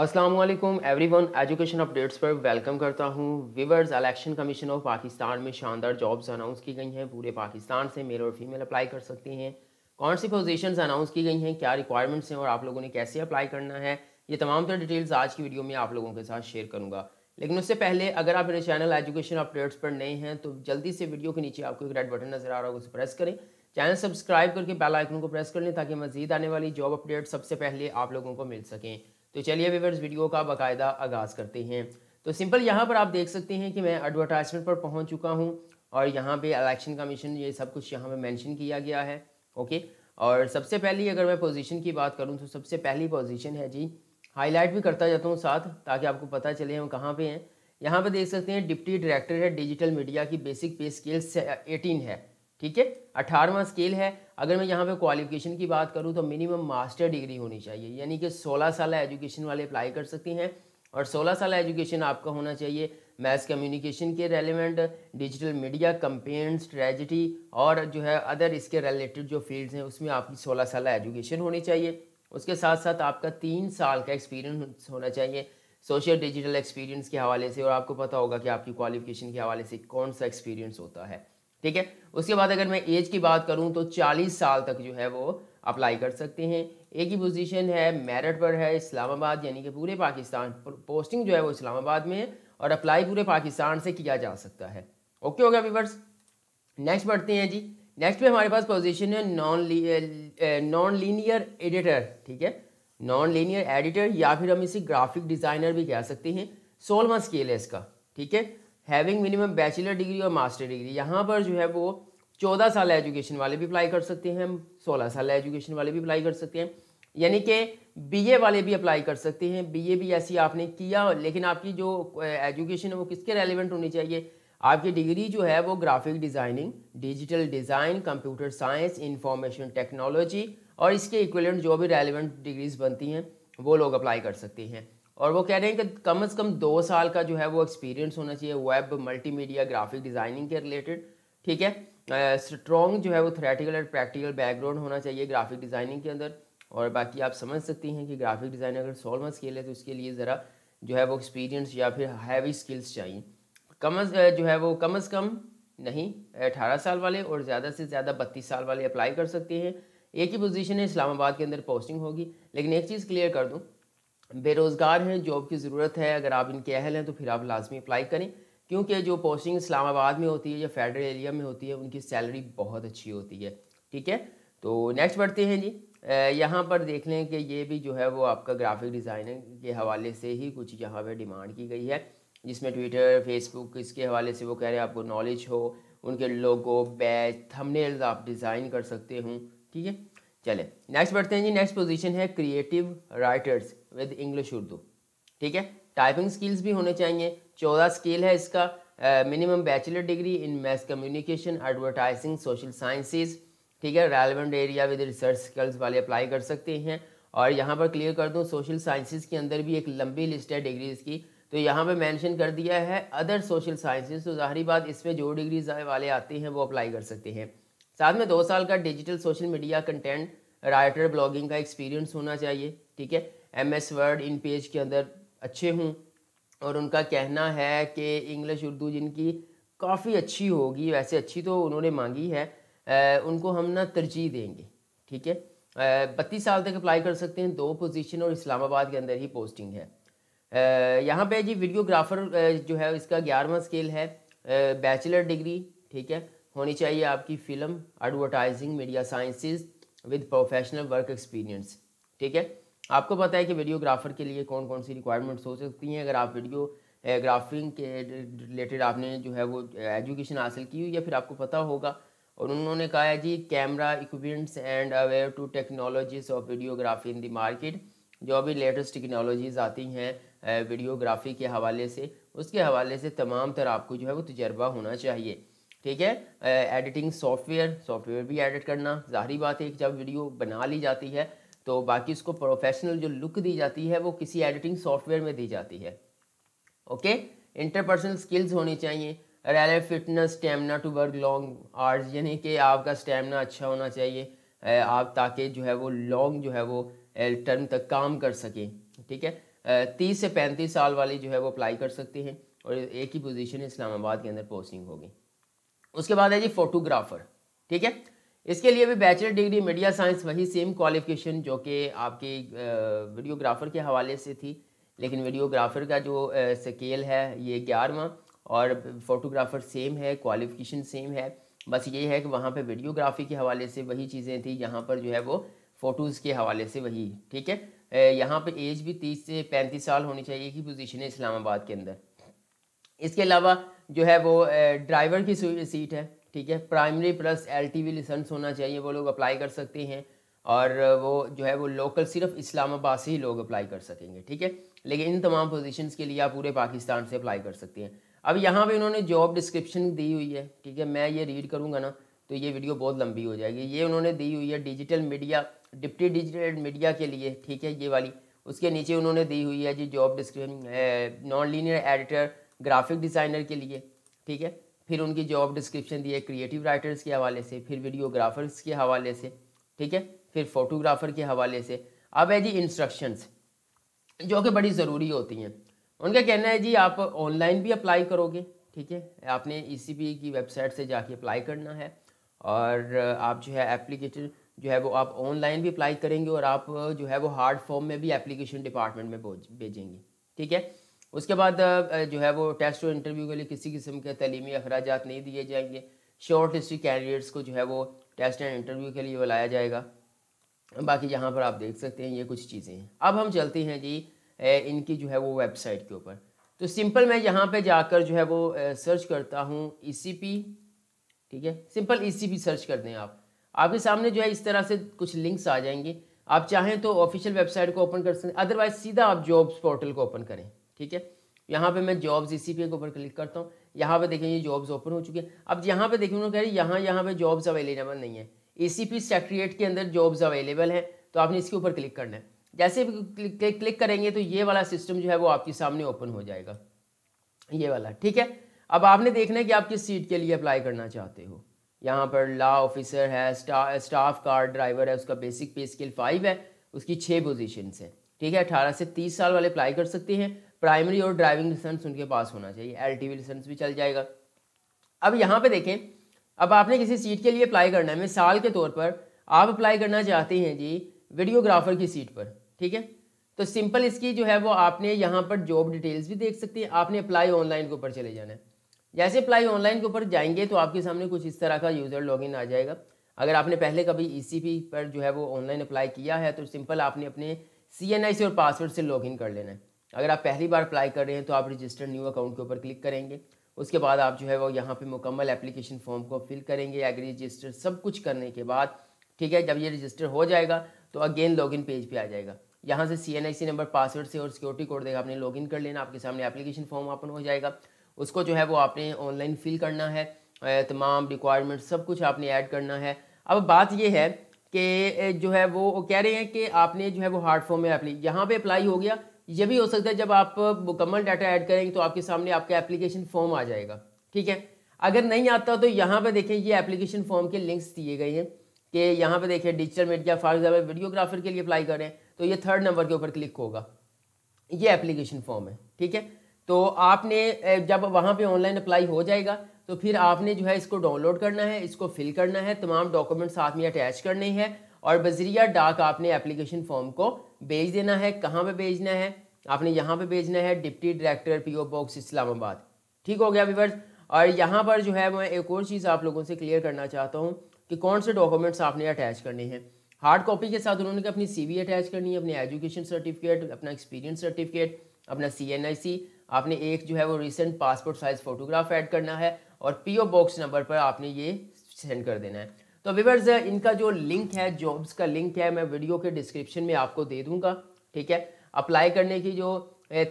अस्सलाम वालेकुम everyone education updates पर वेलकम करता हूं viewers election commission of Pakistan में शानदार जॉब्स अनाउंस की गई हैं पूरे पाकिस्तान से मेल और फीमेल अप्लाई कर सकती हैं कौन सी पोजीशंस अनाउंस की गई हैं क्या रिक्वायरमेंट्स हैं और आप लोगों ने कैसे अप्लाई करना है ये तमाम तरह डिटेल्स आज की वीडियो में आप लोगों के साथ शेयर करूँगा लेकिन उससे पहले अगर आप मेरे चैनल एजुकेशन अपडेट्स पर नए हैं तो जल्दी से वीडियो के नीचे आपको एक रेड बटन नज़र आ रहा है उसे प्रेस करें चैनल सब्सक्राइब करके बेल आइकन को प्रेस कर लें ताकि मजीद आने वाली जॉब अपडेट्स सबसे पहले आप लोगों को मिल सकें तो चलिए वीवर्स वीडियो का बाकायदा आगाज़ करते हैं तो सिंपल यहाँ पर आप देख सकते हैं कि मैं एडवर्टाइजमेंट पर पहुँच चुका हूँ और यहाँ पे इलेक्शन कमीशन ये सब कुछ यहाँ पे मेंशन किया गया है ओके और सबसे पहली अगर मैं पोजीशन की बात करूँ तो सबसे पहली पोजीशन है जी हाईलाइट भी करता जाता हूँ साथ ताकि आपको पता चले हम कहाँ पे हैं यहाँ पे देख सकते हैं डिप्टी डायरेक्टर है डिजिटल मीडिया की बेसिक पे स्किल्स एटीन है ठीक है अठारहवा स्केल है अगर मैं यहाँ पे क्वालिफिकेशन की बात करूँ तो मिनिमम मास्टर डिग्री होनी चाहिए यानी कि 16 साल एजुकेशन वाले अप्लाई कर सकते हैं और 16 साल एजुकेशन आपका होना चाहिए मैथ कम्युनिकेशन के relevant digital media campaign strategy और जो है अदर इसके रिलेटेड जो फील्ड्स हैं उसमें आपकी सोलह साल एजुकेशन होनी चाहिए उसके साथ साथ आपका तीन साल का एक्सपीरियंस होना चाहिए सोशल डिजिटल एक्सपीरियंस के हवाले से और आपको पता होगा कि आपकी क्वालिफिकेशन के हवाले से कौन सा एक्सपीरियंस होता है ठीक है उसके बाद अगर मैं एज की बात करूं तो 40 साल तक जो है वो अप्लाई कर सकते हैं एक ही पोजीशन है मेरिट पर है इस्लामाबाद यानी कि पूरे पाकिस्तान पोस्टिंग जो है वो इस्लामाबाद में है और अप्लाई पूरे पाकिस्तान से किया जा सकता है ओके हो गया व्यूवर्स नेक्स्ट बढ़ते हैं जी नेक्स्ट में हमारे पास पोजीशन है नॉन नॉन लीनियर एडिटर ठीक है नॉन लीनियर एडिटर या फिर हम इसे ग्राफिक डिज़ाइनर भी कह सकते हैं सोलवा स्केल है इसका ठीक है हैविंग मिनिमम बैचलर डिग्री और मास्टर डिग्री यहाँ पर जो है वो चौदह साल एजुकेशन वाले भी अप्लाई कर सकते हैं सोलह साल एजुकेशन वाले भी अप्लाई कर सकते हैं यानी कि बी ए वाले भी अप्लाई कर सकते हैं बी ए भी ऐसी आपने किया लेकिन आपकी जो एजुकेशन है वो किसके रेलिवेंट होनी चाहिए आपकी डिग्री जो है वो graphic designing digital design computer science information technology और इसके इक्वलेंट जो भी रेलिवेंट डिग्रीज बनती हैं वो लोग अप्लाई कर सकते हैं और वो कह रहे हैं कि कम से कम दो साल का जो है वो एक्सपीरियंस होना चाहिए वेब मल्टीमीडिया ग्राफिक डिज़ाइनिंग के रिलेटेड ठीक है स्ट्रॉन्ग जो है वो थ्रेटिकल और प्रैक्टिकल बैकग्राउंड होना चाहिए ग्राफिक डिज़ाइनिंग के अंदर और बाकी आप समझ सकती हैं कि ग्राफिक डिज़ाइन अगर सोलव स्केल है तो उसके लिए ज़रा जो है वो एक्सपीरियंस या फिर हैवी स्किल्स चाहिए कम अज़ जो है वो कम अज़ कम नहीं अठारह साल वाले और ज़्यादा से ज़्यादा बत्तीस साल वाले अप्लाई कर सकते हैं एक ही पोजीशन है इस्लामाबाद के अंदर पोस्टिंग होगी लेकिन एक चीज़ क्लियर कर दूँ बेरोज़गार हैं जॉब की ज़रूरत है अगर आप इनके अहल हैं तो फिर आप लाजमी अप्लाई करें क्योंकि जो पोस्टिंग इस्लामाबाद में होती है या फेडरल एरिया में होती है उनकी सैलरी बहुत अच्छी होती है ठीक है तो नेक्स्ट बढ़ते हैं जी यहाँ पर देख लें कि ये भी जो है वो आपका ग्राफिक डिज़ाइनिंग के हवाले से ही कुछ यहाँ पर डिमांड की गई है जिसमें ट्विटर फेसबुक इसके हवाले से वो कह रहे हैं आपको नॉलेज हो उनके लोगो बैच थमनेल्स आप डिज़ाइन कर सकते हो ठीक है चले नेक्स्ट बढ़ते हैं जी नेक्स्ट पोजीशन है creative writers with English Urdu ठीक है टाइपिंग स्किल्स भी होने चाहिए चौदह स्केल है इसका minimum bachelor degree in mass communication advertising social sciences ठीक है relevant area with research skills वाले अप्लाई कर सकते हैं और यहाँ पर क्लियर कर दूँ सोशल साइंसेज के अंदर भी एक लंबी लिस्ट है डिग्रीज़ की तो यहाँ पर मैंशन कर दिया है अदर सोशल साइंसेज तो ज़ाहरी बात इसमें जो डिग्रीज वाले आते हैं वो अप्लाई कर सकते हैं साथ में दो साल का digital social media content writer blogging का एक्सपीरियंस होना चाहिए ठीक है M S Word InPage के अंदर अच्छे हूँ और उनका कहना है कि इंग्लिश उर्दू जिनकी काफ़ी अच्छी होगी वैसे अच्छी तो उन्होंने मांगी है उनको हम ना तरजीह देंगे ठीक है बत्तीस साल तक अप्लाई कर सकते हैं दो पोजीशन और इस्लामाबाद के अंदर ही पोस्टिंग है यहाँ पे जी वीडियोग्राफर जो है इसका ग्यारहवा स्केल है बैचलर डिग्री ठीक है होनी चाहिए आपकी film advertising media sciences with professional work experience ठीक है आपको पता है कि वीडियोग्राफर के लिए कौन कौन सी रिक्वायरमेंट्स हो सकती हैं अगर आप वीडियो ग्राफिंग eh, के रिलेटेड आपने जो है वो एजुकेशन eh, हासिल की हुई या फिर आपको पता होगा और उन्होंने कहा है जी camera equipments and aware to technologies of videography in the market जो अभी लेटेस्ट टेक्नोलॉजीज आती हैं वीडियोग्राफी eh, के हवाले से उसके हवाले से तमाम तर आपको जो है वो तजर्बा होना चाहिए ठीक है एडिटिंग सॉफ्टवेयर सॉफ्टवेयर भी एडिट करना जाहरी बात है कि जब वीडियो बना ली जाती है तो बाकी उसको प्रोफेशनल जो लुक दी जाती है वो किसी एडिटिंग सॉफ्टवेयर में दी जाती है ओके इंटरपर्सनल स्किल्स होनी चाहिए रैले fitness stamina to work long hours यानी कि आपका स्टेमिना अच्छा होना चाहिए आप ताकि जो है वो लॉन्ग जो है वो टर्म तक काम कर सकें ठीक है तीस से पैंतीस साल वाली जो है वो अप्लाई कर सकते हैं और एक ही पोजीशन इस्लामाबाद के अंदर पोस्टिंग होगी उसके बाद है जी फोटोग्राफर ठीक है इसके लिए भी बैचलर डिग्री मीडिया साइंस वही सेम क्वालिफिकेशन जो कि आपके वीडियोग्राफर के हवाले से थी लेकिन वीडियोग्राफर का जो स्केल है ये ग्यारहवा और फोटोग्राफर सेम है क्वालिफिकेशन सेम है बस ये है कि वहाँ पे वीडियोग्राफी के हवाले से वही चीज़ें थी यहाँ पर जो है वो फ़ोटोज़ के हवाले से वही ठीक है यहाँ पे एज भी तीस से पैंतीस साल होनी चाहिए कि पोजीशन है इस्लामाबाद के अंदर इसके अलावा जो है वो ड्राइवर की सीट है ठीक है primary plus L T V licence होना चाहिए वो लोग अप्लाई कर सकते हैं और वो जो है वो लोकल सिर्फ इस्लामाबाद से ही लोग अप्लाई कर सकेंगे ठीक है लेकिन इन तमाम पोजीशंस के लिए आप पूरे पाकिस्तान से अप्लाई कर सकते हैं अब यहाँ पे उन्होंने जॉब डिस्क्रिप्शन दी हुई है ठीक है मैं ये रीड करूँगा ना तो ये वीडियो बहुत लंबी हो जाएगी ये उन्होंने दी हुई है digital media deputy digital media के लिए ठीक है ये वाली उसके नीचे उन्होंने दी हुई है जी job description non linear editor graphic designer के लिए ठीक है फिर उनकी जॉब डिस्क्रिप्शन दी है क्रिएटिव राइटर्स के हवाले से फिर वीडियोग्राफर्स के हवाले से ठीक है फिर फोटोग्राफर के हवाले से अब है जी इंस्ट्रक्शंस जो कि बड़ी ज़रूरी होती हैं उनका कहना है जी आप ऑनलाइन भी अप्लाई करोगे ठीक है आपने ई e e की वेबसाइट से जाके अप्लाई करना है और आप जो है एप्लीकेशन जो है वो आप ऑनलाइन भी अप्लाई करेंगे और आप जो है वो हार्ड फॉर्म में भी एप्लीकेशन डिपार्टमेंट में भेजेंगे ठीक है उसके बाद जो है वो टेस्ट और इंटरव्यू के लिए किसी किस्म के तलीमी अखराज नहीं दिए जाएंगे शॉर्ट हिस्ट्री कैंडिडेट्स को जो है वो टेस्ट एंड इंटरव्यू के लिए बुलाया जाएगा बाकी यहाँ पर आप देख सकते हैं ये कुछ चीज़ें हैं अब हम चलते हैं जी इनकी जो है वो वेबसाइट के ऊपर तो सिंपल मैं यहाँ पे जाकर जो है वो सर्च करता हूँ ई e ठीक है सिंपल ई सर्च कर दें आप आपके सामने जो है इस तरह से कुछ लिंक्स आ जाएंगे आप चाहें तो ऑफिशियल वेबसाइट को ओपन कर सकते हैं अदरवाइज सीधा आप जॉब्स पोर्टल को ओपन करें ठीक है यहाँ पे मैं जॉब्स इसी पे के ऊपर क्लिक करता हूँ यहाँ पे देखें ये जॉब्स ओपन हो चुके हैं अब यहाँ पे देखें उन्होंने कह रहे यहाँ यहाँ पे जॉब्स अवेलेबल नहीं है ए सी पी सेक्रेट के अंदर जॉब्स अवेलेबल हैं तो आपने इसके ऊपर क्लिक करना है जैसे भी क्लिक क्लिक करेंगे तो ये वाला सिस्टम जो है वो आपके सामने ओपन हो जाएगा ये वाला ठीक है अब आपने देखना है कि आप किस सीट के लिए अप्लाई करना चाहते हो यहाँ पर लॉ ऑफिसर है स्टा, स्टाफ कार ड्राइवर है उसका बेसिक पे स्किल फाइव है उसकी छः पोजिशन है ठीक है अठारह से तीस साल वाले अप्लाई कर सकते हैं प्राइमरी और ड्राइविंग लाइसेंस उनके पास होना चाहिए एल टी लाइसेंस भी चल जाएगा अब यहाँ पे देखें अब आपने किसी सीट के लिए अप्लाई करना है मिसाल के तौर पर आप अप्लाई करना चाहते हैं जी वीडियोग्राफर की सीट पर ठीक है तो सिंपल इसकी जो है वो आपने यहाँ पर जॉब डिटेल्स भी देख सकते हैं आपने अप्लाई ऑनलाइन के ऊपर चले जाना है जैसे अप्लाई ऑनलाइन के ऊपर जाएंगे तो आपके सामने कुछ इस तरह का यूज़र लॉगिन आ जाएगा अगर आपने पहले कभी ई e पर जो है वो ऑनलाइन अप्लाई किया है तो सिंपल आपने अपने सी सी और पासवर्ड से लॉगिन कर लेना है अगर आप पहली बार अप्लाई कर रहे हैं तो आप रजिस्टर न्यू अकाउंट के ऊपर क्लिक करेंगे उसके बाद आप जो है वो यहाँ पे मुकम्मल एप्लीकेशन फॉर्म को फिल करेंगे एग्री रजिस्टर सब कुछ करने के बाद ठीक है जब ये रजिस्टर हो जाएगा तो अगेन लॉगिन पेज पे आ जाएगा यहाँ से C N I C number password से और सिक्योरिटी कोड देगा आपने लॉगिन कर लेना आपके सामने एप्लीकेशन फॉर्म ओपन हो जाएगा उसको जो है वो आपने ऑनलाइन फिल करना है तमाम रिक्वायरमेंट सब कुछ आपने ऐड करना है अब बात ये है कि जो है वो कह रहे हैं कि आपने जो है वो हार्ड फॉर्म में अप्लाई यहाँ पे अप्लाई हो गया ये भी हो सकता है जब आप मुकम्मल डाटा ऐड करेंगे तो आपके सामने आपका एप्लीकेशन फॉर्म आ जाएगा ठीक है अगर नहीं आता तो यहाँ पर देखें ये एप्लीकेशन फॉर्म के लिंक्स दिए गए हैं कि यहाँ पर देखें digital media for example videographer के लिए अप्लाई करें तो ये थर्ड नंबर के ऊपर क्लिक होगा ये एप्लीकेशन फॉर्म है ठीक है तो आपने जब वहाँ पे ऑनलाइन अप्लाई हो जाएगा तो फिर आपने जो है इसको डाउनलोड करना है इसको फिल करना है तमाम डॉक्यूमेंट साथ में अटैच करने हैं और बजरिया डाक आपने एप्लीकेशन फॉर्म को भेज देना है कहाँ पे भेजना है आपने यहाँ पे भेजना है deputy director PO box Islamabad ठीक हो गया विवर्स और यहाँ पर जो है मैं एक और चीज़ आप लोगों से क्लियर करना चाहता हूँ कि कौन से डॉक्यूमेंट्स आपने अटैच करने हैं हार्ड कॉपी के साथ उन्होंने अपनी बी अटैच करनी है अपने एजुकेशन सर्टिफिकेट अपना एक्सपीरियंस सर्टिफिकेट अपना सी आपने एक जो है वो recent passport size photograph add करना है और पीओ बॉक्स नंबर पर आपने ये सेंड कर देना है तो विवर्स इनका जो लिंक है जॉब्स का लिंक है मैं वीडियो के डिस्क्रिप्शन में आपको दे दूंगा ठीक है अप्लाई करने की जो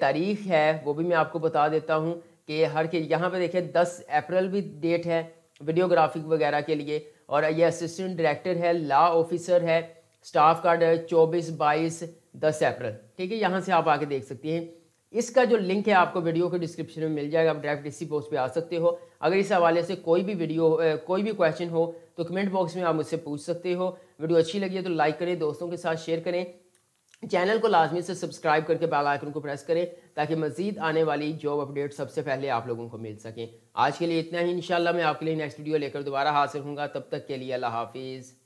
तारीख है वो भी मैं आपको बता देता हूँ कि हर के यहाँ पे देखिए 10 अप्रैल भी डेट है वीडियोग्राफिक वगैरह के लिए और ये असिस्टेंट डायरेक्टर है लॉ ऑफिसर है स्टाफ कार्ड चौबीस बाईस दस अप्रैल ठीक है यहाँ से आप आके देख सकती हैं इसका जो लिंक है आपको वीडियो के डिस्क्रिप्शन में मिल जाएगा आप डायरेक्ट इसी पोस्ट पे आ सकते हो अगर इस हवाले से कोई भी वीडियो कोई भी क्वेश्चन हो तो कमेंट बॉक्स में आप मुझसे पूछ सकते हो वीडियो अच्छी लगी है तो लाइक करें दोस्तों के साथ शेयर करें चैनल को लाजमी से सब्सक्राइब करके बेल आइकन को प्रेस करें ताकि मजीद आने वाली जॉब अपडेट सबसे पहले आप लोगों को मिल सकें आज के लिए इतना ही इंशाल्लाह मैं आपके लिए नेक्स्ट वीडियो लेकर दोबारा हाजिर हूँ तब तक के लिए अल्लाह हाफिज़